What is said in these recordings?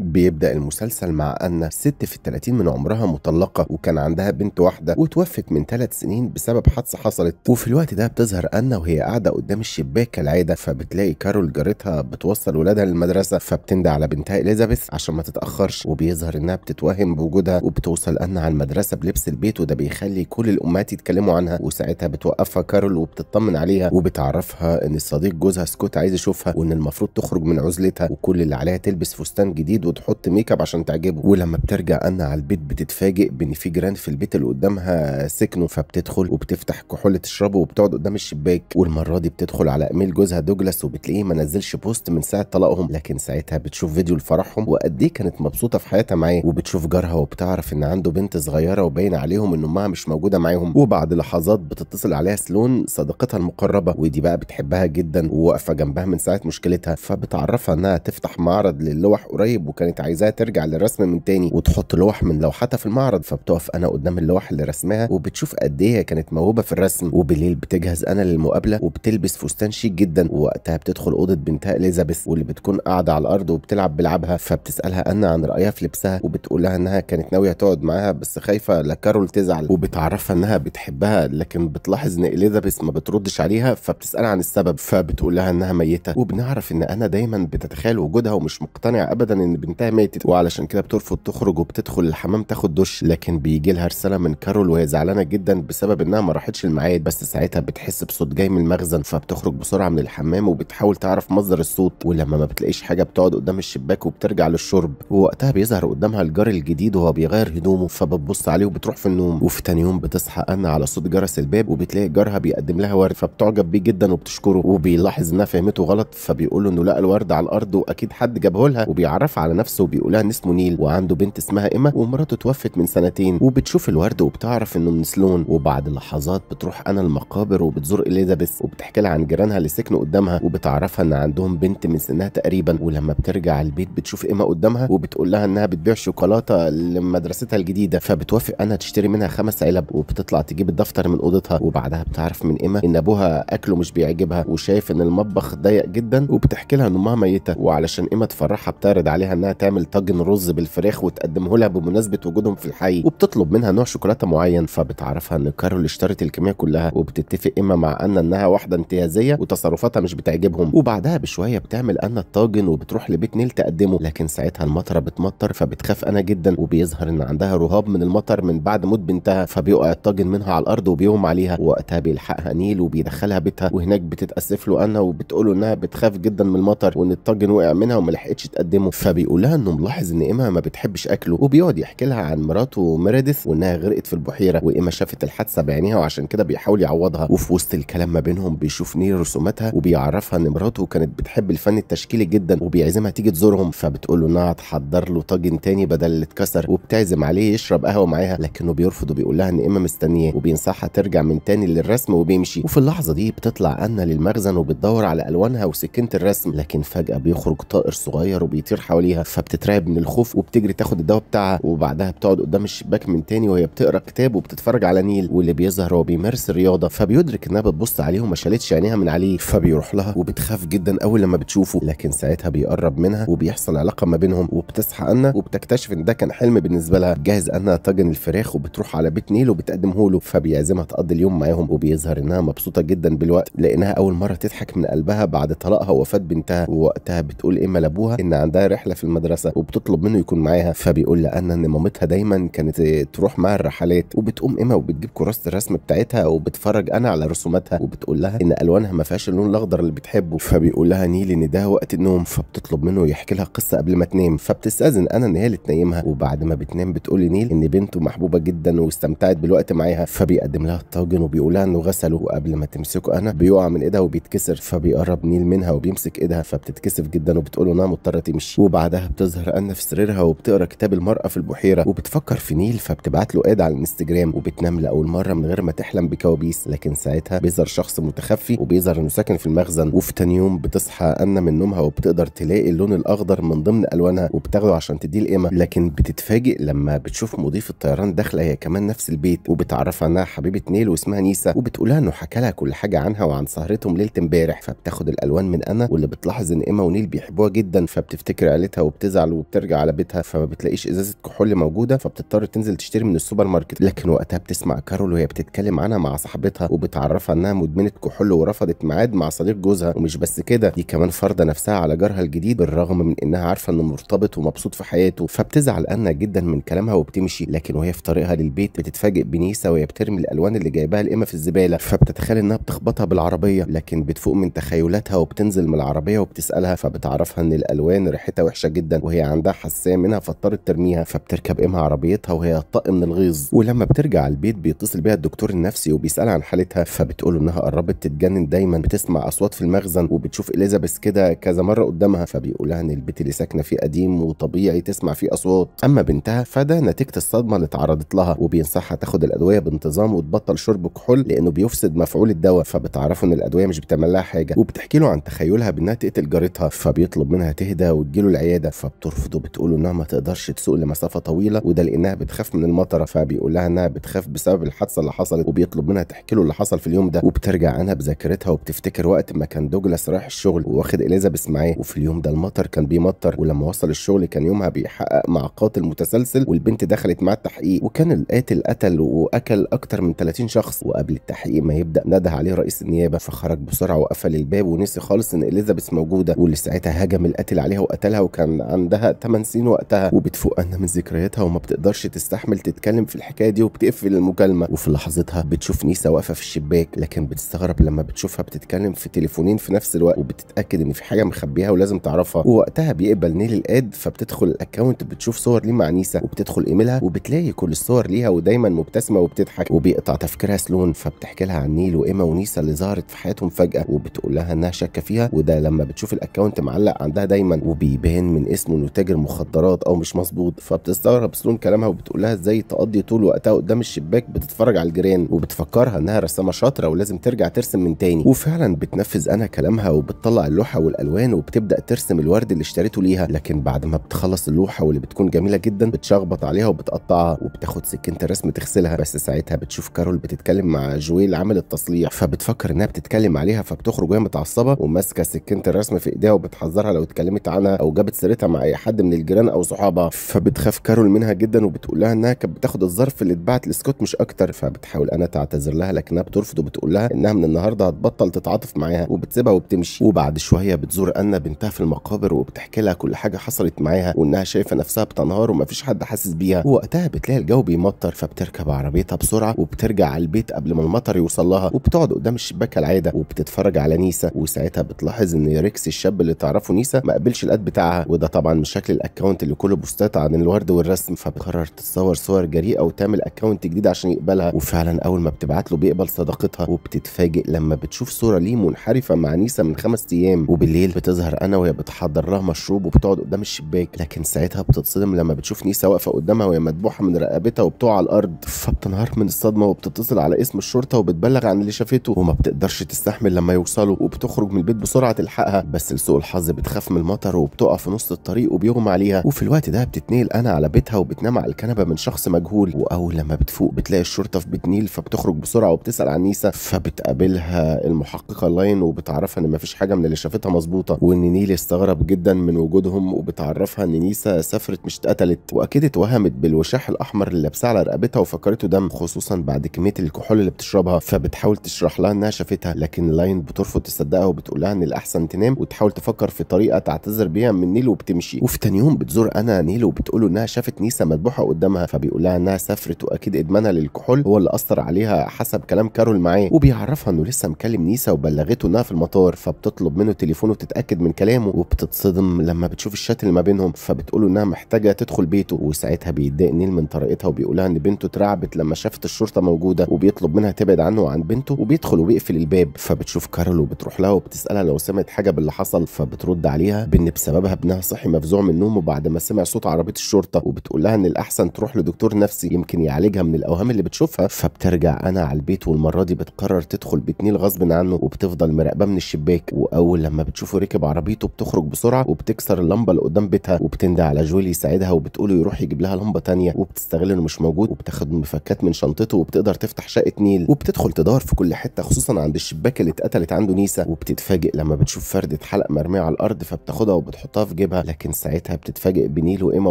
بيبدأ المسلسل مع أن ست في الثلاثين من عمرها مطلقة وكان عندها بنت واحدة وتوفت من ثلاث سنين بسبب حادثة حصلت وفي الوقت ده بتظهر أن وهي قاعدة قدام الشباك كالعادة فبتلاقي كارول جارتها بتوصل ولادها للمدرسة فبتندى على بنتها إليزابيث عشان ما تتأخرش وبيظهر إنها بتتوهم بوجودها وبتوصل أن على المدرسة بلبس البيت وده بيخلي كل الأمهات يتكلموا عنها وساعتها بتوقفها كارول وبتطمن عليها وبتعرفها إن صديق جوزها سكوت عايز يشوفها وإن المفروض تخرج من عزلتها وكل اللي عليها تلبس فستان جديد جديد وتحط ميك اب عشان تعجبه ولما بترجع انا على البيت بتتفاجئ بان في جيران في البيت اللي قدامها سكنه فبتدخل وبتفتح كحول تشربه وبتقعد قدام الشباك والمره دي بتدخل على ايميل جوزها دوجلاس وبتلاقيه ما نزلش بوست من ساعه طلاقهم لكن ساعتها بتشوف فيديو لفرحهم وقد ايه كانت مبسوطه في حياتها معاه وبتشوف جارها وبتعرف ان عنده بنت صغيره وباين عليهم ان امها مش موجوده معاهم وبعد لحظات بتتصل عليها سلون صديقتها المقربه ودي بقى بتحبها جدا وواقفه جنبها من ساعه مشكلتها فبتعرفها انها تفتح معرض للوح قريب وكانت عايزاها ترجع للرسم من تاني وتحط لوح من لوحتها في المعرض فبتقف انا قدام اللوح اللي رسمها وبتشوف قد ايه كانت موهوبه في الرسم وبالليل بتجهز انا للمقابله وبتلبس فستان شيك جدا ووقتها بتدخل اوضه بنتها اليزابيث واللي بتكون قاعده على الارض وبتلعب بلعبها فبتسالها انا عن رايها في لبسها وبتقول لها انها كانت ناويه تقعد معاها بس خايفه لا كارول تزعل وبتعرفها انها بتحبها لكن بتلاحظ ان اليزابيث ما بتردش عليها فبتسالها عن السبب فبتقول لها انها ميته وبنعرف ان انا دايما بتتخيل وجودها ومش مقتنع ابدا ان بنتها ماتت وعلشان كده بترفض تخرج وبتدخل الحمام تاخد دش لكن بيجي لها رساله من كارول وهي زعلانه جدا بسبب انها ما راحتش الميعاد بس ساعتها بتحس بصوت جاي من المخزن فبتخرج بسرعه من الحمام وبتحاول تعرف مصدر الصوت ولما ما بتلاقيش حاجه بتقعد قدام الشباك وبترجع للشرب ووقتها بيظهر قدامها الجار الجديد وهو بيغير هدومه فبتبص عليه وبتروح في النوم وفي تاني يوم بتصحى انا على صوت جرس الباب وبتلاقي جارها بيقدم لها ورد فبتعجب بيه جدا وبتشكره وبيلاحظ انها فهمته غلط فبيقول له انه لقى الورد على الارض واكيد حد جابه لها وبيعرفها على على نفسه وبيقول لها ان اسمه نيل وعنده بنت اسمها ايما ومراته توفت من سنتين وبتشوف الورد وبتعرف انه من سلون وبعد لحظات بتروح انا المقابر وبتزور اليزابيث وبتحكي لها عن جيرانها اللي سكنوا قدامها وبتعرفها ان عندهم بنت من سنها تقريبا ولما بترجع البيت بتشوف ايما قدامها وبتقول لها انها بتبيع شوكولاته لمدرستها الجديده فبتوافق انا تشتري منها خمس علب وبتطلع تجيب الدفتر من اوضتها وبعدها بتعرف من ايما ان ابوها اكله مش بيعجبها وشايف ان المطبخ ضيق جدا وبتحكي لها ان امها ميته وعلشان ايما تفرحها بتعرض عليها انها تعمل طاجن رز بالفراخ وتقدمه لها بمناسبه وجودهم في الحي وبتطلب منها نوع شوكولاته معين فبتعرفها ان كارول اشترت الكميه كلها وبتتفق اما مع ان انها واحده انتهازيه وتصرفاتها مش بتعجبهم وبعدها بشويه بتعمل انا الطاجن وبتروح لبيت نيل تقدمه لكن ساعتها المطره بتمطر فبتخاف انا جدا وبيظهر ان عندها رهاب من المطر من بعد موت بنتها فبيقع الطاجن منها على الارض وبيهم عليها وقتها بيلحقها نيل وبيدخلها بيتها وهناك بتتاسف له انا وبتقول انها بتخاف جدا من المطر وان الطاجن وقع منها وما لحقتش تقدمه فبيقول بيقول لها انه ملاحظ ان ايما ما بتحبش اكله وبيقعد يحكي لها عن مراته ميريديث وانها غرقت في البحيره وايما شافت الحادثه بعينيها وعشان كده بيحاول يعوضها وفي وسط الكلام ما بينهم بيشوف نير رسوماتها وبيعرفها ان مراته كانت بتحب الفن التشكيلي جدا وبيعزمها تيجي تزورهم فبتقول له انها هتحضر له طاجن تاني بدل اللي اتكسر وبتعزم عليه يشرب قهوه معاها لكنه بيرفض وبيقول لها ان ايما مستنياه وبينصحها ترجع من تاني للرسم وبيمشي وفي اللحظه دي بتطلع انا للمخزن وبتدور على الوانها وسكينه الرسم لكن فجاه بيخرج طائر صغير وبيطير حواليها فبتترعب من الخوف وبتجري تاخد الدواء بتاعها وبعدها بتقعد قدام الشباك من تاني وهي بتقرا كتاب وبتتفرج على نيل واللي بيظهر وهو بيمارس الرياضه فبيدرك انها بتبص عليه وما شالتش عينيها من عليه فبيروح لها وبتخاف جدا اول لما بتشوفه لكن ساعتها بيقرب منها وبيحصل علاقه ما بينهم وبتصحى انا وبتكتشف ان ده كان حلم بالنسبه لها جاهز انا طاجن الفراخ وبتروح على بيت نيل وبتقدمه له فبيعزمها تقضي اليوم معاهم وبيظهر انها مبسوطه جدا بالوقت لانها اول مره تضحك من قلبها بعد طلاقها ووفاه بنتها ووقتها بتقول ايما لابوها ان عندها رحله في المدرسه وبتطلب منه يكون معاها فبيقول لأنا ان مامتها دايما كانت تروح معاها الرحلات وبتقوم ايما وبتجيب كراسه الرسم بتاعتها وبتفرج انا على رسوماتها وبتقول لها ان الوانها ما فيهاش اللون الاخضر اللي بتحبه فبيقول لها نيل ان ده وقت النوم فبتطلب منه يحكي لها قصه قبل ما تنام فبتستاذن انا ان هي اللي تنيمها وبعد ما بتنام بتقول لنيل ان بنته محبوبه جدا واستمتعت بالوقت معاها فبيقدم لها الطاجن وبيقول لها انه غسله وقبل ما تمسكه انا بيقع من ايدها وبيتكسر فبيقرب نيل منها وبيمسك ايدها فبتتكسف جدا وبتقول له نعم، انها مضطره تمشي وبعد بعدها بتظهر أن في سريرها وبتقرا كتاب المرأة في البحيرة وبتفكر في نيل فبتبعت له آد على الانستجرام وبتنام لأول مرة من غير ما تحلم بكوابيس لكن ساعتها بيظهر شخص متخفي وبيظهر إنه ساكن في المخزن وفي تاني يوم بتصحى أن من نومها وبتقدر تلاقي اللون الأخضر من ضمن ألوانها وبتاخده عشان تديه لإيما لكن بتتفاجئ لما بتشوف مضيف الطيران داخلة هي كمان نفس البيت وبتعرف عنها حبيبة نيل واسمها نيسا وبتقولها إنه حكى لها كل حاجة عنها وعن سهرتهم ليلة امبارح فبتاخد الألوان من أنا واللي بتلاحظ إن إيما ونيل بيحبوها جدا فبتفتكر عيلتها وبتزعل وبترجع على بيتها فما بتلاقيش ازازه كحول موجوده فبتضطر تنزل تشتري من السوبر ماركت لكن وقتها بتسمع كارول وهي بتتكلم عنها مع صاحبتها وبتعرفها انها مدمنه كحول ورفضت ميعاد مع صديق جوزها ومش بس كده دي كمان فارضه نفسها على جارها الجديد بالرغم من انها عارفه انه مرتبط ومبسوط في حياته فبتزعل انا جدا من كلامها وبتمشي لكن وهي في طريقها للبيت بتتفاجئ بنيسا وهي بترمي الالوان اللي جايباها لإما في الزباله فبتتخيل انها بتخبطها بالعربيه لكن بتفوق من تخيلاتها وبتنزل من العربيه وبتسالها فبتعرفها ان الالوان ريحتها وحشه جدا وهي عندها حساسيه منها فاضطرت ترميها فبتركب امها عربيتها وهي طق من الغيظ ولما بترجع البيت بيتصل بيها الدكتور النفسي وبيسالها عن حالتها فبتقول انها قربت تتجنن دايما بتسمع اصوات في المخزن وبتشوف اليزابيث كده كذا مره قدامها فبيقول لها ان البيت اللي ساكنه فيه قديم وطبيعي تسمع فيه اصوات اما بنتها فده نتيجه الصدمه اللي اتعرضت لها وبينصحها تاخد الادويه بانتظام وتبطل شرب كحول لانه بيفسد مفعول الدواء فبتعرفه ان الادويه مش بتعمل لها حاجه وبتحكي له عن تخيلها بانها تقتل جارتها فبيطلب منها تهدى وتجيله العياده كده فبترفضه بتقوله انها ما تقدرش تسوق لمسافه طويله وده لانها بتخاف من المطره فبيقول لها انها بتخاف بسبب الحادثه اللي حصلت وبيطلب منها تحكي له اللي حصل في اليوم ده وبترجع عنها بذاكرتها وبتفتكر وقت ما كان دوجلاس رايح الشغل واخد اليزابيث معاه وفي اليوم ده المطر كان بيمطر ولما وصل الشغل كان يومها بيحقق مع قاتل متسلسل والبنت دخلت معاه التحقيق وكان القاتل قتل واكل اكتر من 30 شخص وقبل التحقيق ما يبدا نده عليه رئيس النيابه فخرج بسرعه وقفل الباب ونسي خالص ان اليزابيث موجوده واللي ساعتها هجم القاتل عليها وقتلها وكان كان عندها 8 سنين وقتها وبتفوقنا من ذكرياتها وما بتقدرش تستحمل تتكلم في الحكايه دي وبتقفل المكالمه وفي لحظتها بتشوف نيسا واقفه في الشباك لكن بتستغرب لما بتشوفها بتتكلم في تليفونين في نفس الوقت وبتتاكد ان في حاجه مخبيها ولازم تعرفها ووقتها بيقبل نيل الاد فبتدخل الاكونت بتشوف صور ليه مع نيسا وبتدخل ايميلها وبتلاقي كل الصور ليها ودايما مبتسمه وبتضحك وبيقطع تفكيرها سلون فبتحكي لها عن نيل وايما ونيسا اللي ظهرت في حياتهم فجاه وبتقول لها انها شاكه فيها وده لما بتشوف الاكونت معلق عندها دايما وبيبان من من اسمه انه تاجر مخدرات او مش مظبوط فبتستغرب سلون كلامها وبتقول لها ازاي تقضي طول وقتها قدام الشباك بتتفرج على الجيران وبتفكرها انها رسامه شاطره ولازم ترجع ترسم من تاني وفعلا بتنفذ انا كلامها وبتطلع اللوحه والالوان وبتبدا ترسم الورد اللي اشتريته ليها لكن بعد ما بتخلص اللوحه واللي بتكون جميله جدا بتشخبط عليها وبتقطعها وبتاخد سكينه الرسم تغسلها بس ساعتها بتشوف كارول بتتكلم مع جويل عامل التصليح فبتفكر انها بتتكلم عليها فبتخرج وهي متعصبه وماسكه سكينه الرسم في ايديها وبتحذرها لو اتكلمت عنها او جابت سيرتها شارتها مع اي حد من الجيران او صحابها فبتخاف كارول منها جدا وبتقول لها انها كانت بتاخد الظرف اللي اتبعت لسكوت مش اكتر فبتحاول انا تعتذر لها لكنها بترفض وبتقول لها انها من النهارده هتبطل تتعاطف معاها وبتسيبها وبتمشي وبعد شويه بتزور انا بنتها في المقابر وبتحكي لها كل حاجه حصلت معاها وانها شايفه نفسها بتنهار ومفيش حد حاسس بيها ووقتها بتلاقي الجو بيمطر فبتركب عربيتها بسرعه وبترجع على البيت قبل ما المطر يوصل لها وبتقعد قدام الشباك العاده وبتتفرج على نيسا وساعتها بتلاحظ ان ريكس الشاب اللي تعرفه نيسا ما قبلش الاد بتاعها وده وده طبعا مش شكل الاكونت اللي كله بوستات عن الورد والرسم فبتقرر تتصور صور جريئه وتعمل اكونت جديد عشان يقبلها وفعلا اول ما بتبعت له بيقبل صداقتها وبتتفاجئ لما بتشوف صوره ليه منحرفه مع نيسا من خمس ايام وبالليل بتظهر انا وهي بتحضر لها مشروب وبتقعد قدام الشباك لكن ساعتها بتتصدم لما بتشوف نيسا واقفه قدامها وهي مدبوحه من رقبتها وبتقع على الارض فبتنهار من الصدمه وبتتصل على اسم الشرطه وبتبلغ عن اللي شافته وما بتقدرش تستحمل لما يوصلوا وبتخرج من البيت بسرعه تلحقها بس لسوء الحظ بتخاف من المطر وبتقع في نص وسط الطريق وبيغمى عليها وفي الوقت ده بتتنقل انا على بيتها وبتنام على الكنبه من شخص مجهول واول لما بتفوق بتلاقي الشرطه في بيت نيل فبتخرج بسرعه وبتسال عن نيسا فبتقابلها المحققه لاين وبتعرفها ان مفيش حاجه من اللي شافتها مظبوطه وان نيل استغرب جدا من وجودهم وبتعرفها ان نيسا سافرت مش اتقتلت واكيد اتوهمت بالوشاح الاحمر اللي لابساه على رقبتها وفكرته دم خصوصا بعد كميه الكحول اللي بتشربها فبتحاول تشرح لها انها شافتها لكن لاين بترفض تصدقها وبتقول لها ان الاحسن تنام وتحاول تفكر في طريقه تعتذر بيها من نيل وبتمشي وفي تاني يوم بتزور انا نيل وبتقول انها شافت نيسا مذبوحه قدامها فبيقول لها انها سافرت واكيد ادمانها للكحول هو اللي اثر عليها حسب كلام كارول معاه وبيعرفها انه لسه مكلم نيسا وبلغته انها في المطار فبتطلب منه تليفونه وتتاكد من كلامه وبتتصدم لما بتشوف الشات اللي ما بينهم فبتقول انها محتاجه تدخل بيته وساعتها بيتضايق نيل من طريقتها لها ان بنته اترعبت لما شافت الشرطه موجوده وبيطلب منها تبعد عنه وعن بنته وبيدخل وبيقفل الباب فبتشوف كارول وبتروح لها وبتسالها لو سمعت حاجه باللي حصل فبترد عليها بان بسببها ابنها صحي مفزوع من نومه بعد ما سمع صوت عربيه الشرطه وبتقول لها ان الاحسن تروح لدكتور نفسي يمكن يعالجها من الاوهام اللي بتشوفها فبترجع انا على البيت والمره دي بتقرر تدخل بتنيل غصب عنه وبتفضل مراقبه من الشباك واول لما بتشوفه ركب عربيته بتخرج بسرعه وبتكسر اللمبه اللي قدام بيتها وبتندى على جويل يساعدها وبتقوله يروح يجيب لها لمبه ثانيه وبتستغل انه مش موجود وبتاخد مفكات من شنطته وبتقدر تفتح شقه نيل وبتدخل تدور في كل حته خصوصا عند الشباك اللي اتقتلت عنده نيسا وبتتفاجئ لما بتشوف فرده حلق مرميه على الارض فبتاخدها وبتحطها في جيبها بقى لكن ساعتها بتتفاجئ بنيل وإيما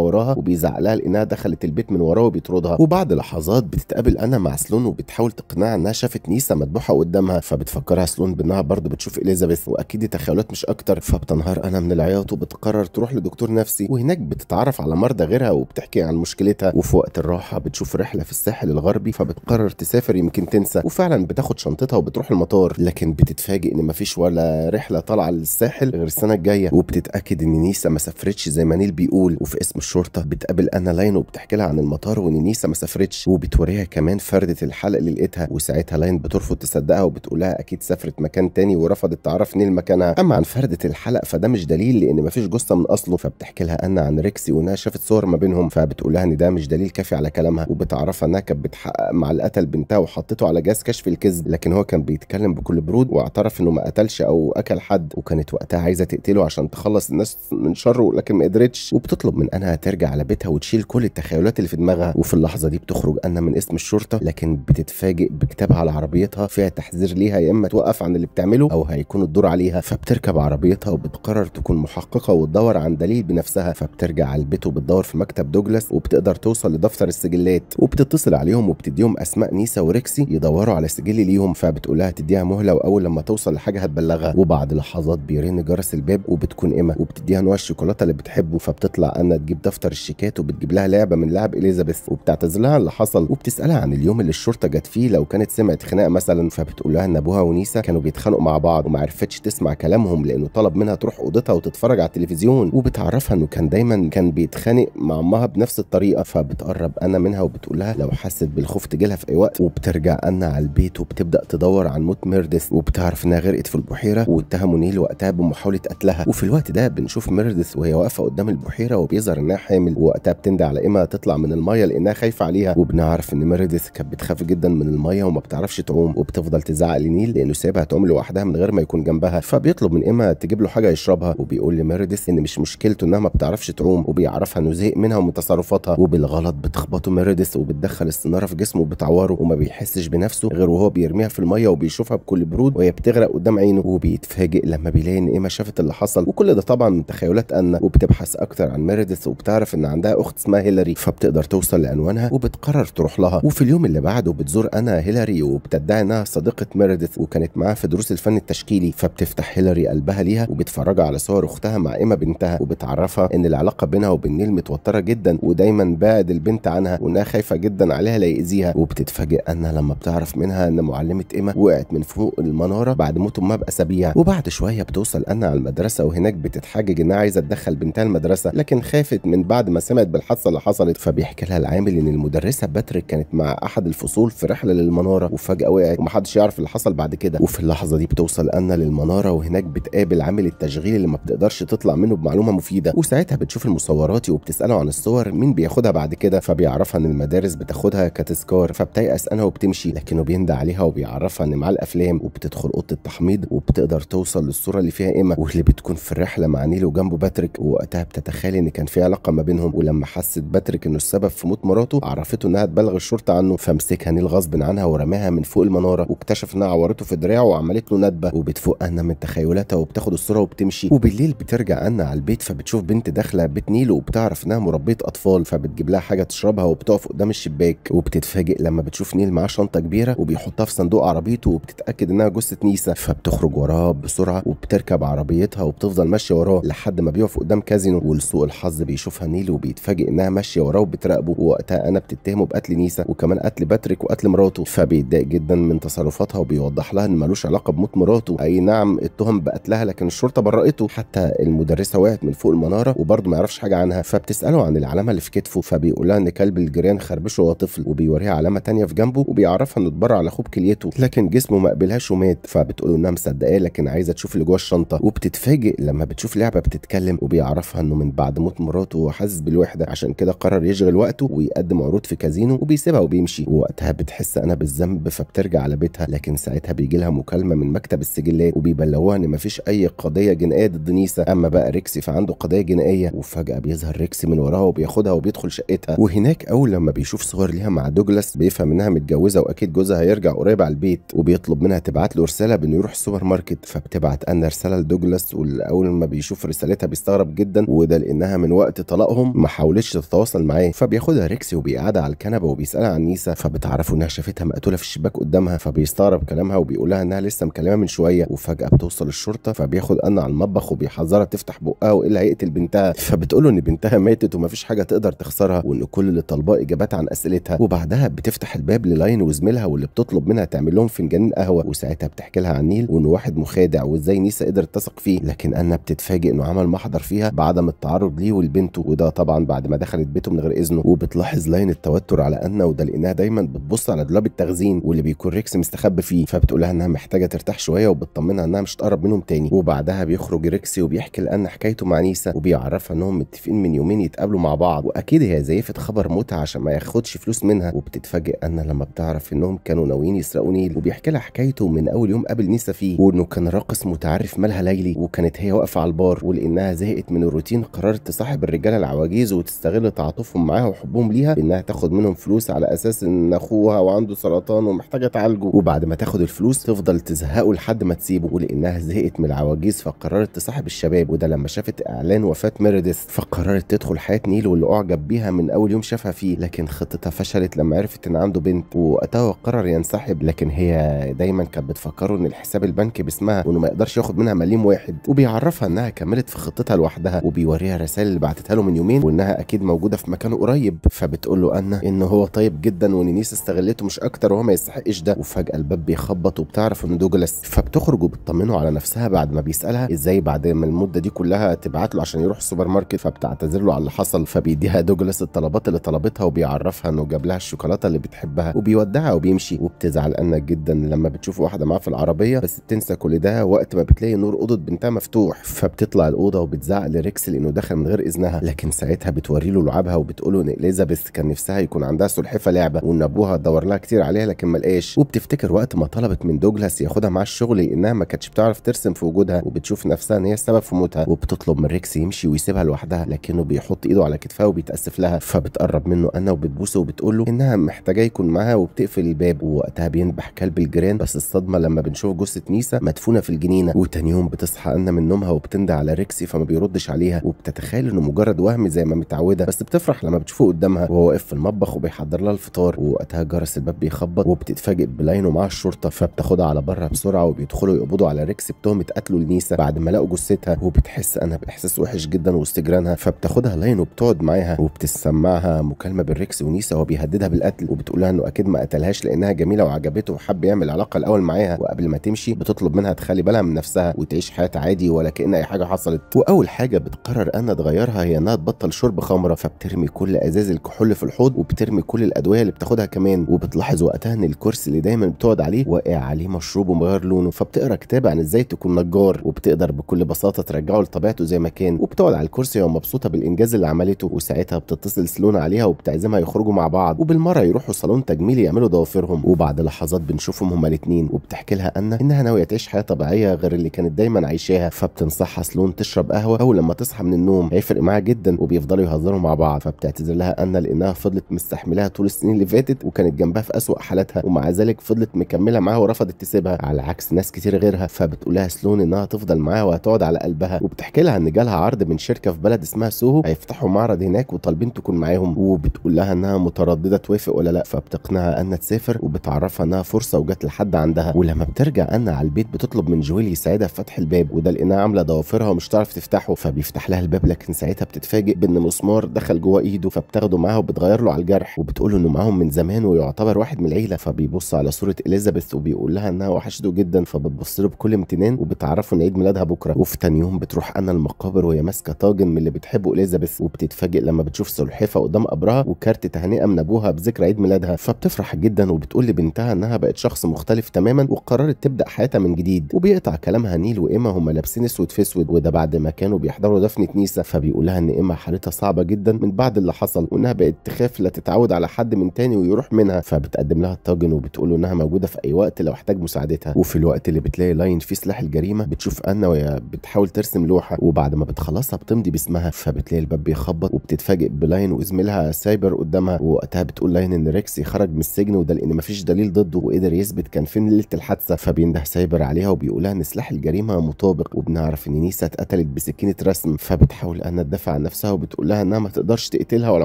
وراها وبيزعلها لأنها دخلت البيت من وراه وبيطردها وبعد لحظات بتتقابل أنا مع سلون وبتحاول تقنعها إنها شافت نيسا مذبوحة قدامها فبتفكرها سلون بإنها برضه بتشوف إليزابيث وأكيد دي تخيلات مش أكتر فبتنهار أنا من العياط وبتقرر تروح لدكتور نفسي وهناك بتتعرف على مرضى غيرها وبتحكي عن مشكلتها وفي وقت الراحة بتشوف رحلة في الساحل الغربي فبتقرر تسافر يمكن تنسى وفعلا بتاخد شنطتها وبتروح المطار لكن بتتفاجئ إن مفيش ولا رحلة طالعة للساحل غير السنة الجاية وبتتأكد إن نيسا ما سافرتش زي ما نيل بيقول وفي اسم الشرطه بتقابل انا لاين وبتحكي لها عن المطار وان نيسا ما سافرتش وبتوريها كمان فرده الحلق اللي لقيتها وساعتها لاين بترفض تصدقها وبتقولها اكيد سافرت مكان تاني ورفضت تعرف نيل مكانها اما عن فرده الحلق فده مش دليل لان ما فيش جثه من اصله فبتحكي لها انا عن ريكسي وانها شافت صور ما بينهم فبتقول لها ان ده مش دليل كافي على كلامها وبتعرفها انها كانت بتحقق مع القتل بنتها وحطته على جهاز كشف الكذب لكن هو كان بيتكلم بكل برود واعترف انه ما قتلش او اكل حد وكانت وقتها عايزه تقتله عشان تخلص الناس من شره لكن ما قدرتش وبتطلب من انها ترجع على بيتها وتشيل كل التخيلات اللي في دماغها وفي اللحظه دي بتخرج انا من اسم الشرطه لكن بتتفاجئ بكتابها على عربيتها فيها تحذير ليها يا اما توقف عن اللي بتعمله او هيكون الدور عليها فبتركب عربيتها وبتقرر تكون محققه وتدور عن دليل بنفسها فبترجع على البيت وبتدور في مكتب دوجلاس وبتقدر توصل لدفتر السجلات وبتتصل عليهم وبتديهم اسماء نيسا وريكسي يدوروا على سجل ليهم فبتقولها تديها مهله واول لما توصل لحاجه هتبلغها وبعد لحظات بيرن جرس الباب وبتكون ايما وبتديها نوش الشوكولاته اللي بتحبه فبتطلع انا تجيب دفتر الشيكات وبتجيب لها لعبه من لعب اليزابيث وبتعتذر اللي حصل وبتسالها عن اليوم اللي الشرطه جت فيه لو كانت سمعت خناقه مثلا فبتقول لها ان ابوها ونيسا كانوا بيتخانقوا مع بعض وما عرفتش تسمع كلامهم لانه طلب منها تروح اوضتها وتتفرج على التلفزيون وبتعرفها انه كان دايما كان بيتخانق مع امها بنفس الطريقه فبتقرب انا منها وبتقول لها لو حست بالخوف تجيلها في اي وقت وبترجع انا على البيت وبتبدا تدور عن موت ميردس وبتعرف انها غرقت في البحيره واتهموا نيل وقتها بمحاوله قتلها وفي الوقت ده بنشوف ميردس بتحدث وهي واقفه قدام البحيره وبيظهر انها حامل ووقتها بتندى على ايما تطلع من الميه لانها خايفه عليها وبنعرف ان ميرديث كانت بتخاف جدا من الميه وما بتعرفش تعوم وبتفضل تزعق لنيل لانه سابها تعوم لوحدها من غير ما يكون جنبها فبيطلب من ايما تجيب له حاجه يشربها وبيقول لميريديث ان مش مشكلته انها ما بتعرفش تعوم وبيعرفها انه زهق منها ومن تصرفاتها وبالغلط بتخبطه ميرديث وبتدخل السناره في جسمه وبتعوره وما بيحسش بنفسه غير وهو بيرميها في الميه وبيشوفها بكل برود وهي بتغرق قدام عينه وبيتفاجئ لما بيلاقي ان ايما شافت اللي حصل وكل ده طبعا من تخيلات بطولة أنا وبتبحث أكتر عن ميريديث وبتعرف إن عندها أخت اسمها هيلاري فبتقدر توصل لعنوانها وبتقرر تروح لها وفي اليوم اللي بعده بتزور أنا هيلاري وبتدعي إنها صديقة ميريديث وكانت معاها في دروس الفن التشكيلي فبتفتح هيلاري قلبها ليها وبتفرجها على صور أختها مع إيما بنتها وبتعرفها إن العلاقة بينها وبين نيل متوترة جدا ودايما باعد البنت عنها وإنها خايفة جدا عليها لا يأذيها وبتتفاجئ أنا لما بتعرف منها إن معلمة إيما وقعت من فوق المنارة بعد موت أمها بأسابيع وبعد شوية بتوصل أنا على المدرسة وهناك بتتحجج إنها عايزه تدخل بنتها المدرسه لكن خافت من بعد ما سمعت بالحادثه اللي حصلت فبيحكي لها العامل ان المدرسه باتريك كانت مع احد الفصول في رحله للمناره وفجاه وقعت ومحدش يعرف اللي حصل بعد كده وفي اللحظه دي بتوصل انا للمناره وهناك بتقابل عامل التشغيل اللي ما بتقدرش تطلع منه بمعلومه مفيده وساعتها بتشوف المصورات وبتساله عن الصور مين بياخدها بعد كده فبيعرفها ان المدارس بتاخدها كتذكار فبتيأس انا وبتمشي لكنه بيندى عليها وبيعرفها ان معاه الافلام وبتدخل اوضه التحميض وبتقدر توصل للصوره اللي فيها ايما واللي بتكون في الرحله مع نيل وجنبه وباتريك ووقتها بتتخيل ان كان في علاقه ما بينهم ولما حست باتريك انه السبب في موت مراته عرفته انها تبلغ الشرطه عنه فمسكها نيل غصب عنها ورماها من فوق المناره واكتشف انها عورته في دراعه وعملت له ندبه وبتفوق انا من تخيلاتها وبتاخد الصوره وبتمشي وبالليل بترجع انا على البيت فبتشوف بنت داخله بيت نيل وبتعرف انها مربيه اطفال فبتجيب لها حاجه تشربها وبتقف قدام الشباك وبتتفاجئ لما بتشوف نيل معاه شنطه كبيره وبيحطها في صندوق عربيته وبتتاكد انها جثه نيسا فبتخرج وراه بسرعه وبتركب عربيتها وبتفضل ماشيه وراه لحد ما بيقف قدام كازينو ولسوء الحظ بيشوفها نيل وبيتفاجئ انها ماشيه وراه وبتراقبه ووقتها انا بتتهمه بقتل نيسا وكمان قتل باتريك وقتل مراته فبيتضايق جدا من تصرفاتها وبيوضح لها ان ملوش علاقه بموت مراته اي نعم اتهم بقتلها لكن الشرطه برأته حتى المدرسه وقعت من فوق المناره وبرضه ما يعرفش حاجه عنها فبتساله عن العلامه اللي في كتفه فبيقول لها ان كلب الجيران خربشه وهو طفل وبيوريها علامه ثانيه في جنبه وبيعرفها انه اتبرع على اخوه بكليته لكن جسمه ما قبلهاش ومات فبتقول انها مصدقاه لكن عايزه تشوف اللي جوه الشنطه وبتتفاجئ لما بتشوف لعبه بتتكلم بيتكلم وبيعرفها انه من بعد موت مراته هو حاسس بالوحده عشان كده قرر يشغل وقته ويقدم عروض في كازينو وبيسيبها وبيمشي ووقتها بتحس انا بالذنب فبترجع على بيتها لكن ساعتها بيجي لها مكالمه من مكتب السجلات وبيبلغوها ان مفيش اي قضيه جنائيه ضد نيسا اما بقى ريكسي فعنده قضيه جنائيه وفجاه بيظهر ريكسي من وراها وبياخدها وبيدخل شقتها وهناك اول لما بيشوف صور ليها مع دوجلاس بيفهم انها متجوزه واكيد جوزها هيرجع قريب على البيت وبيطلب منها تبعت له رساله بانه يروح السوبر ماركت فبتبعت انا رساله لدوجلاس والاول ما بيشوف رسالتها بيستغرب جدا وده لانها من وقت طلاقهم ما حاولتش تتواصل معاه فبياخدها ريكسي وبيقعدها على الكنبه وبيسالها عن نيسا فبتعرفه انها شافتها مقتوله في الشباك قدامها فبيستغرب كلامها وبيقول لها انها لسه مكلمه من شويه وفجاه بتوصل الشرطه فبياخد انا على المطبخ وبيحذرها تفتح بقها وايه اللي هيقتل بنتها فبتقول ان بنتها ماتت ومفيش حاجه تقدر تخسرها وان كل اللي طالباه اجابات عن اسئلتها وبعدها بتفتح الباب للاين وزميلها واللي بتطلب منها تعمل لهم فنجان قهوه وساعتها بتحكي لها عن نيل وانه واحد مخادع وازاي نيسا قدرت تثق فيه لكن انا بتتفاجئ انه عمل حضر فيها بعدم التعرض ليه ولبنته وده طبعا بعد ما دخلت بيته من غير اذنه وبتلاحظ لاين التوتر على أن وده لأنها دايما بتبص على دولاب التخزين واللي بيكون ريكس مستخبي فيه فبتقول لها انها محتاجه ترتاح شويه وبتطمنها انها مش تقرب منهم تاني وبعدها بيخرج ريكسي وبيحكي لان حكايته مع نيسا وبيعرفها انهم متفقين من يومين يتقابلوا مع بعض واكيد هي زيفت خبر متعه عشان ما ياخدش فلوس منها وبتتفاجئ ان لما بتعرف انهم كانوا ناويين يسرقوا نيل وبيحكي لها حكايته من اول يوم قابل نيسا فيه وانه كان راقص متعرف مالها ليلي وكانت هي واقفه على البار ولانها زهقت من الروتين قررت تصاحب الرجاله العواجيز وتستغل تعاطفهم معاها وحبهم ليها بانها تاخد منهم فلوس على اساس ان اخوها وعنده سرطان ومحتاجه تعالجه وبعد ما تاخد الفلوس تفضل تزهقه لحد ما تسيبه ولانها زهقت من العواجيز فقررت تصاحب الشباب وده لما شافت اعلان وفاه ميريديس فقررت تدخل حياه نيل واللي اعجب بيها من اول يوم شافها فيه لكن خطتها فشلت لما عرفت ان عنده بنت وقتها قرر ينسحب لكن هي دايما كانت بتفكره ان الحساب البنكي باسمها وانه ما يقدرش ياخد منها مليم واحد وبيعرفها انها كملت في خطتها حاططها لوحدها وبيوريها الرسائل اللي بعتتها له من يومين وانها اكيد موجوده في مكان قريب فبتقول له انا ان هو طيب جدا وان نيس استغلته مش اكتر وهو ما يستحقش ده وفجاه الباب بيخبط وبتعرف ان دوجلاس فبتخرج وبتطمنه على نفسها بعد ما بيسالها ازاي بعد ما المده دي كلها تبعت له عشان يروح السوبر ماركت فبتعتذر له على اللي حصل فبيديها دوجلاس الطلبات اللي طلبتها وبيعرفها انه جاب لها الشوكولاته اللي بتحبها وبيودعها وبيمشي وبتزعل انا جدا لما بتشوف واحده معاه في العربيه بس بتنسى كل ده وقت ما بتلاقي نور اوضه بنتها مفتوح فبتطلع الاوضه وبتزعق لريكس لانه دخل من غير اذنها لكن ساعتها بتوري له لعابها وبتقول له ان اليزابيث كان نفسها يكون عندها سلحفه لعبه وان ابوها دور لها كتير عليها لكن ما لقاش وبتفتكر وقت ما طلبت من دوجلاس ياخدها معاه الشغل لانها ما كانتش بتعرف ترسم في وجودها وبتشوف نفسها ان هي السبب في موتها وبتطلب من ريكس يمشي ويسيبها لوحدها لكنه بيحط ايده على كتفها وبيتاسف لها فبتقرب منه انا وبتبوسه وبتقول له انها محتاجه يكون معاها وبتقفل الباب ووقتها بينبح كلب الجيران بس الصدمه لما بنشوف جثه نيسا مدفونه في الجنينه وتاني يوم بتصحى انا من نومها وبتندى على ريكسي فما بيردش عليها وبتتخيل انه مجرد وهم زي ما متعوده بس بتفرح لما بتشوفه قدامها وهو واقف في المطبخ وبيحضر لها الفطار ووقتها جرس الباب بيخبط وبتتفاجئ بلاينه مع الشرطه فبتاخدها على بره بسرعه وبيدخلوا يقبضوا على ريكس بتهمه قتله لنيسا بعد ما لقوا جثتها وبتحس انها باحساس وحش جدا وسط جيرانها فبتاخدها لاين وبتقعد معاها وبتسمعها مكالمه بين ريكس ونيسا وهو بيهددها بالقتل وبتقولها انه اكيد ما قتلهاش لانها جميله وعجبته وحب يعمل علاقه الاول معاها وقبل ما تمشي بتطلب منها تخلي بالها من نفسها وتعيش حياه عادي ولا كان اي حاجه حصلت واول حاجه بتقرر انها تغيرها هي انها تبطل شرب خمره فبترمي كل ازاز الكحول في الحوض وبترمي كل الادويه اللي بتاخدها كمان وبتلاحظ وقتها ان الكرسي اللي دايما بتقعد عليه واقع عليه مشروب ومغير لونه فبتقرا كتاب عن ازاي تكون نجار وبتقدر بكل بساطه ترجعه لطبيعته زي ما كان وبتقعد على الكرسي ومبسوطه بالانجاز اللي عملته وساعتها بتتصل سلونا عليها وبتعزمها يخرجوا مع بعض وبالمره يروحوا صالون تجميل يعملوا ضوافرهم وبعد لحظات بنشوفهم هما الاثنين وبتحكي لها ان انها ناويه تعيش حياه طبيعيه غير اللي كانت دايما عايشاها فبتنصحها سلون تشرب قهوه او لما تصحى من النوم هيفرق معاها جدا وبيفضلوا يهزروا مع بعض فبتعتذر لها انا لانها فضلت مستحملاها طول السنين اللي فاتت وكانت جنبها في اسوء حالاتها ومع ذلك فضلت مكمله معاها ورفضت تسيبها على عكس ناس كتير غيرها فبتقول لها سلون انها تفضل معاها وهتقعد على قلبها وبتحكي لها ان جالها عرض من شركه في بلد اسمها سوهو هيفتحوا معرض هناك وطالبين تكون معاهم وبتقول لها انها متردده توافق ولا لا فبتقنعها انها تسافر وبتعرفها انها فرصه وجت لحد عندها ولما بترجع ان على البيت بتطلب من جويل يساعدها في فتح الباب وده لانها عامله ضوافرها ومش تعرف بتفتحه فبيفتح لها الباب لكن ساعتها بتتفاجئ بان مسمار دخل جوه ايده فبتاخده معاها وبتغير له على الجرح وبتقول انه معاهم من زمان ويعتبر واحد من العيله فبيبص على صوره اليزابيث وبيقول لها انها وحشته جدا فبتبص له بكل امتنان وبتعرفه ان عيد ميلادها بكره وفي تاني يوم بتروح انا المقابر وهي ماسكه طاجن من اللي بتحبه اليزابيث وبتتفاجئ لما بتشوف سلحفه قدام قبرها وكارت تهنئه من ابوها بذكرى عيد ميلادها فبتفرح جدا وبتقول لبنتها انها بقت شخص مختلف تماما وقررت تبدا حياتها من جديد وبيقطع كلامها نيل وايما هما لابسين اسود في اسود وده بعد ما كانوا بيحضروا دفن كنيسه فبيقول لها ان إما حالتها صعبه جدا من بعد اللي حصل وانها بقت تخاف لا تتعود على حد من تاني ويروح منها فبتقدم لها الطاجن وبتقول له انها موجوده في اي وقت لو احتاج مساعدتها وفي الوقت اللي بتلاقي لاين فيه سلاح الجريمه بتشوف انا وهي بتحاول ترسم لوحه وبعد ما بتخلصها بتمضي باسمها فبتلاقي الباب بيخبط وبتتفاجئ بلاين وزميلها سايبر قدامها ووقتها بتقول لاين ان ريكسي خرج من السجن وده لان مفيش دليل ضده وقدر يثبت كان فين ليله الحادثه فبينده سايبر عليها وبيقولها ان سلاح الجريمه مطابق وبنعرف ان نيسا اتقتلت بسكينه رسم فبتحاول انها تدافع عن نفسها وبتقول لها انها ما تقدرش تقتلها ولا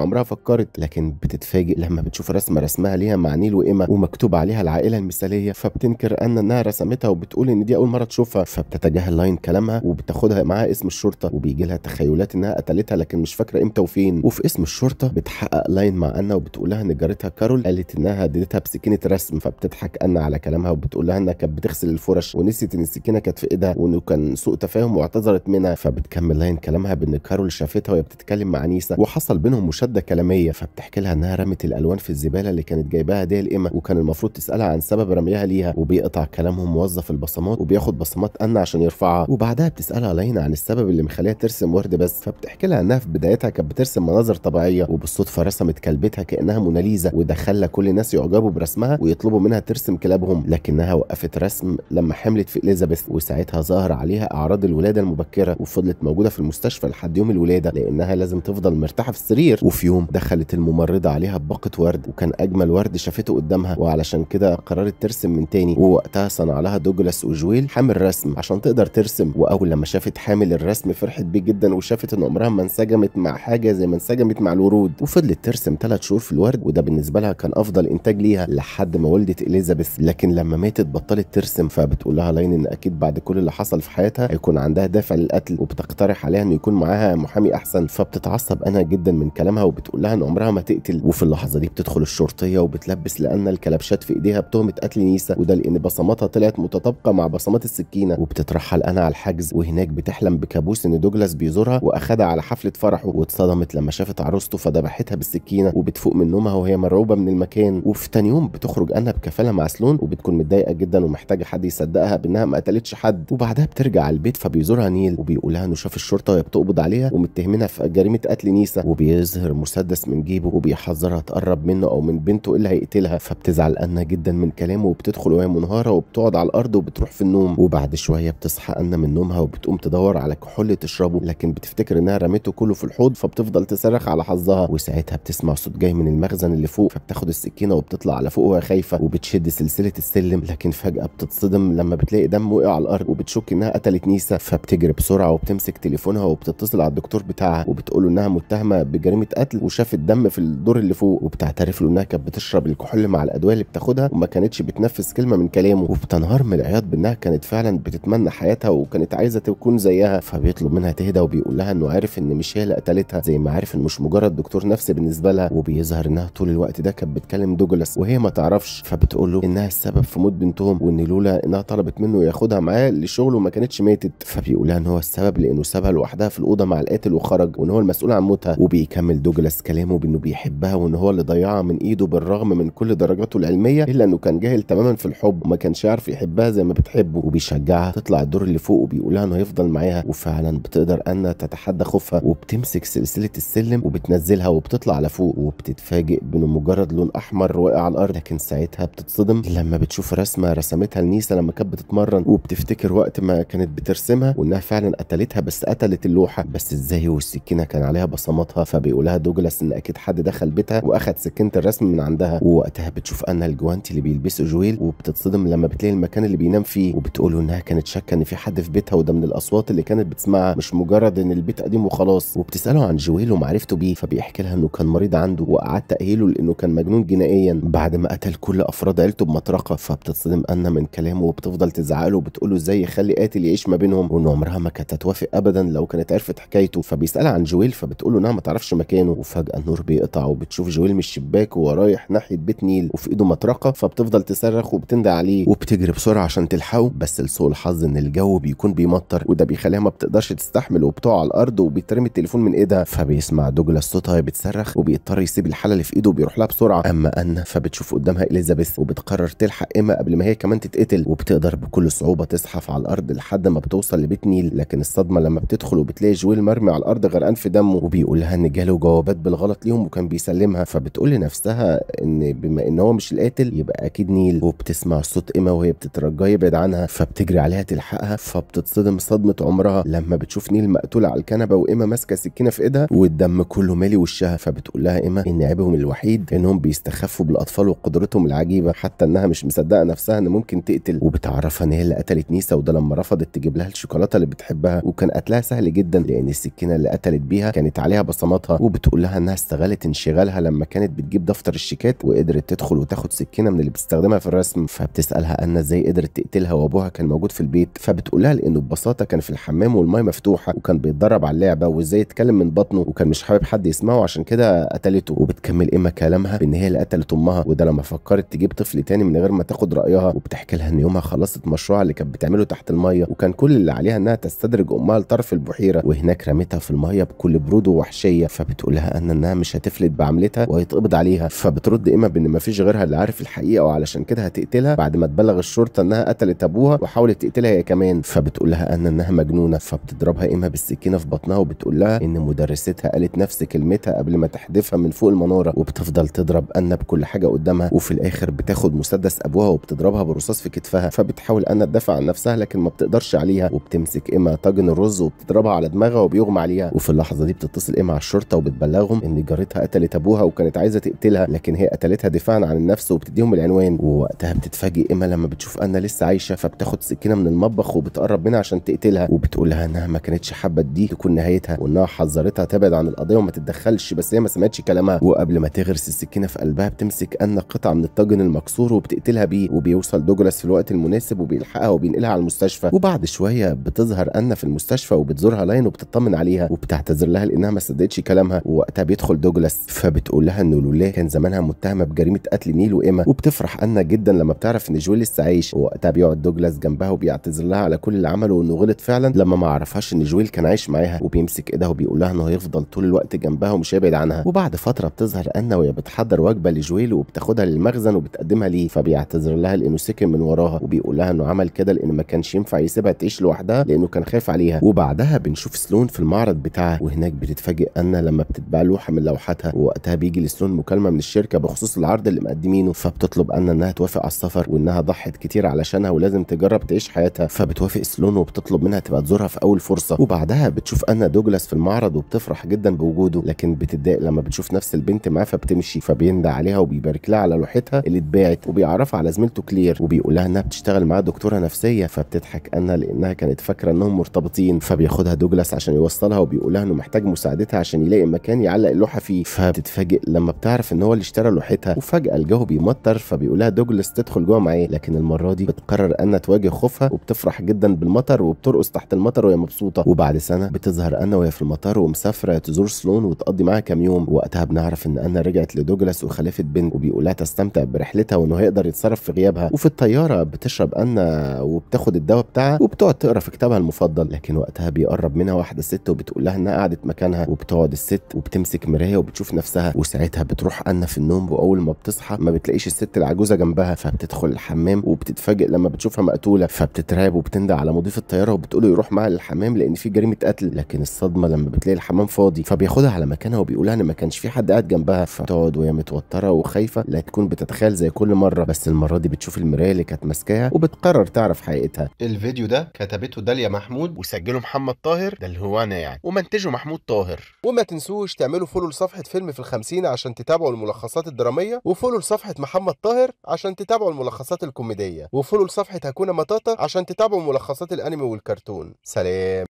عمرها فكرت لكن بتتفاجئ لما بتشوف رسمه رسمها ليها مع نيل وإيما ومكتوب عليها العائله المثاليه فبتنكر ان انها رسمتها وبتقول ان دي اول مره تشوفها فبتتجاهل لاين كلامها وبتاخدها معاها اسم الشرطه وبيجي لها تخيلات انها قتلتها لكن مش فاكره امتى وفين وفي اسم الشرطه بتحقق لاين مع انا وبتقول لها ان جارتها كارول قالت انها هددتها بسكينه رسم فبتضحك انا على كلامها وبتقول لها انها كانت بتغسل الفرش ونسيت ان السكينه كانت في ايدها وانه كان سوء تفاهم واعتذرت منها ف فبتكمل لين كلامها بان كارول شافتها وهي بتتكلم مع نيسا وحصل بينهم مشاده كلاميه فبتحكي لها انها رمت الالوان في الزباله اللي كانت جايباها دي الاما وكان المفروض تسالها عن سبب رميها ليها وبيقطع كلامهم موظف البصمات وبياخد بصمات ان عشان يرفعها وبعدها بتسالها لين عن السبب اللي مخليها ترسم ورد بس فبتحكي لها انها في بدايتها كانت بترسم مناظر طبيعيه وبالصدفه رسمت كلبتها كانها موناليزا وده خلى كل الناس يعجبوا برسمها ويطلبوا منها ترسم كلابهم لكنها وقفت رسم لما حملت في اليزابيث وساعتها ظهر عليها اعراض الولاده المبكره وفضلت موجوده في المستشفى لحد يوم الولاده لانها لازم تفضل مرتاحه في السرير وفي يوم دخلت الممرضه عليها بباقه ورد وكان اجمل ورد شافته قدامها وعلشان كده قررت ترسم من تاني ووقتها صنع لها دوجلاس وجويل حامل رسم عشان تقدر ترسم واول لما شافت حامل الرسم فرحت بيه جدا وشافت ان عمرها ما انسجمت مع حاجه زي ما انسجمت مع الورود وفضلت ترسم ثلاث شهور في الورد وده بالنسبه لها كان افضل انتاج ليها لحد ما ولدت اليزابيث لكن لما ماتت بطلت ترسم فبتقول لها لاين ان اكيد بعد كل اللي حصل في حياتها هيكون عندها دافع للقتل وبتقترح عليها انه يكون معاها محامي احسن فبتتعصب انا جدا من كلامها وبتقول لها ان عمرها ما تقتل وفي اللحظه دي بتدخل الشرطيه وبتلبس لان الكلبشات في ايديها بتهمه قتل نيسا وده لان بصماتها طلعت متطابقه مع بصمات السكينه وبتترحل انا على الحجز وهناك بتحلم بكابوس ان دوجلاس بيزورها واخدها على حفله فرحه واتصدمت لما شافت عروسته فذبحتها بالسكينه وبتفوق من نومها وهي مرعوبه من المكان وفي تاني يوم بتخرج انا بكفاله مع سلون وبتكون متضايقه جدا ومحتاجه حد يصدقها بانها ما قتلتش حد وبعدها بترجع البيت فبيزورها نيل وبيقول بيقول لها انه شاف الشرطه وهي بتقبض عليها ومتهمينها في جريمه قتل نيسا وبيظهر مسدس من جيبه وبيحذرها تقرب منه او من بنته اللي هيقتلها فبتزعل أنا جدا من كلامه وبتدخل وهي منهاره وبتقعد على الارض وبتروح في النوم وبعد شويه بتصحى أنا من نومها وبتقوم تدور على كحول تشربه لكن بتفتكر انها رميته كله في الحوض فبتفضل تصرخ على حظها وساعتها بتسمع صوت جاي من المخزن اللي فوق فبتاخد السكينه وبتطلع على فوق وهي خايفه وبتشد سلسله السلم لكن فجاه بتتصدم لما بتلاقي دم وقع على الارض وبتشك انها قتلت نيسا فبتجري بسرعه وبتمسك تليفونها وبتتصل على الدكتور بتاعها وبتقول له انها متهمه بجريمه قتل وشافت دم في الدور اللي فوق وبتعترف له انها كانت بتشرب الكحول مع الادويه اللي بتاخدها وما كانتش بتنفذ كلمه من كلامه وبتنهار من العياط بانها كانت فعلا بتتمنى حياتها وكانت عايزه تكون زيها فبيطلب منها تهدى وبيقول لها انه عارف ان مش هي اللي قتلتها زي ما عارف ان مش مجرد دكتور نفسي بالنسبه لها وبيظهر انها طول الوقت ده كانت بتكلم دوجلاس وهي ما تعرفش فبتقول له انها السبب في موت بنتهم وان لولا انها طلبت منه ياخدها معاه لشغله ما كانتش ماتت فبيقول لها ان هو السبب السبب لانه سابها لوحدها في الاوضه مع القاتل وخرج وان هو المسؤول عن موتها وبيكمل دوجلاس كلامه بانه بيحبها وان هو اللي ضيعها من ايده بالرغم من كل درجاته العلميه الا انه كان جاهل تماما في الحب وما كانش يعرف يحبها زي ما بتحبه وبيشجعها تطلع الدور اللي فوق وبيقولها انه هيفضل معاها وفعلا بتقدر ان تتحدى خوفها وبتمسك سلسله السلم وبتنزلها وبتطلع لفوق وبتتفاجئ بانه مجرد لون احمر واقع على الارض لكن ساعتها بتتصدم لما بتشوف رسمه رسمتها لنيسا لما كانت بتتمرن وبتفتكر وقت ما كانت بترسمها وانها فعلا قتلت قتلتها بس قتلت اللوحه بس ازاي والسكينه كان عليها بصماتها فبيقولها دوجلاس ان اكيد حد دخل بيتها واخد سكينه الرسم من عندها ووقتها بتشوف ان الجوانتي اللي بيلبسه جويل وبتتصدم لما بتلاقي المكان اللي بينام فيه وبتقوله انها كانت شاكه ان في حد في بيتها وده من الاصوات اللي كانت بتسمعها مش مجرد ان البيت قديم وخلاص وبتساله عن جويل ومعرفته بيه فبيحكي لها انه كان مريض عنده وقعد تاهيله لانه كان مجنون جنائيا بعد ما قتل كل افراد عيلته بمطرقه فبتتصدم ان من كلامه وبتفضل تزعق له وبتقول له ازاي يخلي قاتل يعيش ما بينهم وان عمرها ما كانت توافق ابدا لو كانت عرفت حكايته فبيسالها عن جويل فبتقول له انها نعم، ما تعرفش مكانه وفجاه النور بيقطع وبتشوف جويل من الشباك وهو رايح ناحيه بيت نيل وفي ايده مطرقه فبتفضل تصرخ وبتندى عليه وبتجري بسرعه عشان تلحقه بس لسوء الحظ ان الجو بيكون بيمطر وده بيخليها ما بتقدرش تستحمل وبتقع على الارض وبيترمي التليفون من ايدها فبيسمع دوجلاس صوتها وهي بتصرخ وبيضطر يسيب الحاله اللي في ايده وبيروح لها بسرعه اما انا فبتشوف قدامها اليزابيث وبتقرر تلحق ايما قبل ما هي كمان تتقتل وبتقدر بكل صعوبه تزحف على الارض لحد ما بتوصل لبيت نيل لكن الص الصدمه لما بتدخل وبتلاقي جويل مرمي على الارض غرقان في دمه وبيقول لها ان جاله جوابات بالغلط ليهم وكان بيسلمها فبتقول لنفسها ان بما ان هو مش القاتل يبقى اكيد نيل وبتسمع صوت ايما وهي بتترجاه يبعد عنها فبتجري عليها تلحقها فبتتصدم صدمه عمرها لما بتشوف نيل مقتول على الكنبه وايما ماسكه سكينه في ايدها والدم كله مالي وشها فبتقول لها ايما ان عيبهم الوحيد انهم بيستخفوا بالاطفال وقدرتهم العجيبه حتى انها مش مصدقه نفسها ان ممكن تقتل وبتعرفها ان هي اللي قتلت نيسا وده لما رفضت تجيب لها الشوكولاته اللي بتحبها وكان قتلها سهل جدا لان السكينه اللي قتلت بيها كانت عليها بصماتها وبتقول لها انها استغلت انشغالها لما كانت بتجيب دفتر الشيكات وقدرت تدخل وتاخد سكينه من اللي بتستخدمها في الرسم فبتسالها انا ازاي قدرت تقتلها وابوها كان موجود في البيت فبتقول لها لانه ببساطه كان في الحمام والميه مفتوحه وكان بيتدرب على اللعبه وازاي يتكلم من بطنه وكان مش حابب حد يسمعه عشان كده قتلته وبتكمل اما كلامها بان هي اللي قتلت امها وده لما فكرت تجيب طفل تاني من غير ما تاخد رايها وبتحكي لها ان يومها خلصت مشروعها اللي كانت بتعمله تحت الميه وكان كل اللي عليها انها تستدرج جمال طرف البحيره وهناك رمتها في الميه بكل بروده ووحشيه فبتقول لها ان انها مش هتفلت بعملتها وهيتقبض عليها فبترد اما بان مفيش غيرها اللي عارف الحقيقه وعلشان كده هتقتلها بعد ما تبلغ الشرطه انها قتلت ابوها وحاولت تقتلها هي كمان فبتقول لها ان انها مجنونه فبتضربها اما بالسكينه في بطنها وبتقول لها ان مدرستها قالت نفس كلمتها قبل ما تحدفها من فوق المناره وبتفضل تضرب ان بكل حاجه قدامها وفي الاخر بتاخد مسدس ابوها وبتضربها بالرصاص في كتفها فبتحاول ان تدافع عن نفسها لكن ما بتقدرش عليها وبتمسك اما تاج طاجن الرز وبتضربها على دماغها وبيغمى عليها وفي اللحظه دي بتتصل ايه مع الشرطه وبتبلغهم ان جارتها قتلت ابوها وكانت عايزه تقتلها لكن هي قتلتها دفاعا عن النفس وبتديهم العنوان ووقتها بتتفاجئ ايما لما بتشوف انا لسه عايشه فبتاخد سكينه من المطبخ وبتقرب منها عشان تقتلها وبتقول لها انها ما كانتش حابه دي تكون نهايتها وانها حذرتها تبعد عن القضيه وما تتدخلش بس هي ما سمعتش كلامها وقبل ما تغرس السكينه في قلبها بتمسك ان قطعه من الطاجن المكسور وبتقتلها بيه وبيوصل دوجلاس في الوقت المناسب وبيلحقها وبينقلها على المستشفى وبعد شويه بتظهر انا في المستشفى وبتزورها لاين وبتطمن عليها وبتعتذر لها لانها ما صدقتش كلامها ووقتها بيدخل دوجلاس فبتقول لها ان لولا كان زمانها متهمه بجريمه قتل نيل وايما وبتفرح انا جدا لما بتعرف ان جويل لسه عايش ووقتها بيقعد دوجلاس جنبها وبيعتذر لها على كل اللي عمله وانه غلط فعلا لما ما عرفهاش ان جويل كان عايش معاها وبيمسك ايدها وبيقول لها انه هيفضل طول الوقت جنبها ومش هيبعد عنها وبعد فتره بتظهر انا وهي بتحضر وجبه لجويل وبتاخدها للمخزن وبتقدمها ليه فبيعتذر لها لانه سكن من وراها وبيقول لها انه عمل كده لان ما كانش ينفع يسيبها تعيش لوحدها لانه كان خايف عليها وبعدها بنشوف سلون في المعرض بتاعها وهناك بتتفاجئ ان لما بتتباع لوحه من لوحاتها ووقتها بيجي لسلون مكالمه من الشركه بخصوص العرض اللي مقدمينه فبتطلب ان انها توافق على السفر وانها ضحت كتير علشانها ولازم تجرب تعيش حياتها فبتوافق سلون وبتطلب منها تبقى تزورها في اول فرصه وبعدها بتشوف ان دوجلاس في المعرض وبتفرح جدا بوجوده لكن بتتضايق لما بتشوف نفس البنت معاه فبتمشي فبيندى عليها وبيبارك لها على لوحتها اللي اتباعت وبيعرفها على زميلته كلير وبيقول لها انها بتشتغل معاه دكتوره نفسيه فبتضحك انها لانها كانت فاكره انهم مرتبطين مرتبطين فبياخدها دوجلاس عشان يوصلها وبيقول لها انه محتاج مساعدتها عشان يلاقي مكان يعلق اللوحه فيه فبتتفاجئ لما بتعرف ان هو اللي اشترى لوحتها وفجاه الجو بيمطر فبيقول لها دوجلاس تدخل جوه معاه لكن المره دي بتقرر انها تواجه خوفها وبتفرح جدا بالمطر وبترقص تحت المطر وهي مبسوطه وبعد سنه بتظهر انا وهي في المطار ومسافره تزور سلون وتقضي معاها كام يوم وقتها بنعرف ان انا رجعت لدوجلاس وخلفت بنت وبيقول لها تستمتع برحلتها وانه هيقدر يتصرف في غيابها وفي الطياره بتشرب انا وبتاخد الدواء بتاعها وبتقعد تقرا في كتابها المفضل لكن وقتها بيقرب منها واحده ست وبتقول لها انها قعدت مكانها وبتقعد الست وبتمسك مرايه وبتشوف نفسها وساعتها بتروح أنا في النوم واول ما بتصحى ما بتلاقيش الست العجوزه جنبها فبتدخل الحمام وبتتفاجئ لما بتشوفها مقتوله فبتترعب وبتندى على مضيف الطياره وبتقوله يروح معاها للحمام لان في جريمه قتل لكن الصدمه لما بتلاقي الحمام فاضي فبياخدها على مكانها وبيقولها ان ما كانش في حد قاعد جنبها فتقعد وهي متوتره وخايفه لا تكون بتتخيل زي كل مره بس المره دي بتشوف المرايه اللي كانت ماسكاها وبتقرر تعرف حقيقتها الفيديو ده كتبته داليا محمود ومسجله محمد طاهر ده اللي هو انا يعني ومنتجه محمود طاهر وما تنسوش تعملوا فولو لصفحه فيلم في الخمسين عشان تتابعوا الملخصات الدراميه وفولو لصفحه محمد طاهر عشان تتابعوا الملخصات الكوميديه وفولو لصفحه هكونا مطاطا عشان تتابعوا ملخصات الانمي والكرتون سلام